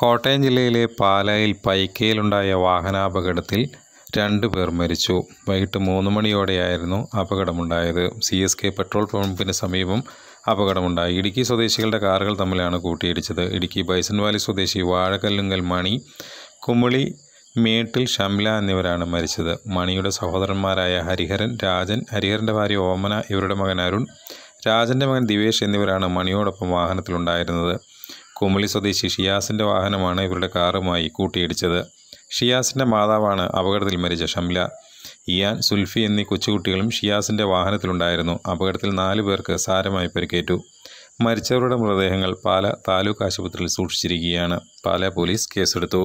കോട്ടയം ജില്ലയിലെ പാലായിൽ പൈക്കയിലുണ്ടായ വാഹനാപകടത്തിൽ രണ്ട് പേർ മരിച്ചു വൈകിട്ട് മൂന്ന് മണിയോടെയായിരുന്നു അപകടമുണ്ടായത് സി എസ് കെ പെട്രോൾ പമ്പിന് സമീപം അപകടമുണ്ടായി ഇടുക്കി സ്വദേശികളുടെ കാറുകൾ തമ്മിലാണ് കൂട്ടിയിടിച്ചത് ഇടുക്കി വാലി സ്വദേശി വാഴകല്ലുങ്കൽ മണി കുമിളി മേട്ടിൽ ഷംല എന്നിവരാണ് മരിച്ചത് മണിയുടെ സഹോദരന്മാരായ ഹരിഹരൻ രാജൻ ഹരിഹരൻ്റെ ഭാര്യ ഓമന ഇവരുടെ മകൻ അരുൺ രാജൻ്റെ മകൻ ദിവേഷ് എന്നിവരാണ് മണിയോടൊപ്പം വാഹനത്തിലുണ്ടായിരുന്നത് കുമളി സ്വദേശി ഷിയാസിൻ്റെ വാഹനമാണ് ഇവരുടെ കാറുമായി കൂട്ടിയിടിച്ചത് ഷിയാസിൻ്റെ മാതാവാണ് അപകടത്തിൽ മരിച്ച ഷംല ഇയാൻ സുൽഫി എന്നീ കൊച്ചുകുട്ടികളും ഷിയാസിൻ്റെ വാഹനത്തിലുണ്ടായിരുന്നു അപകടത്തിൽ നാലു പേർക്ക് സാരമായി പരിക്കേറ്റു മരിച്ചവരുടെ മൃതദേഹങ്ങൾ പാല താലൂക്ക് ആശുപത്രിയിൽ സൂക്ഷിച്ചിരിക്കുകയാണ് പാല പോലീസ് കേസെടുത്തു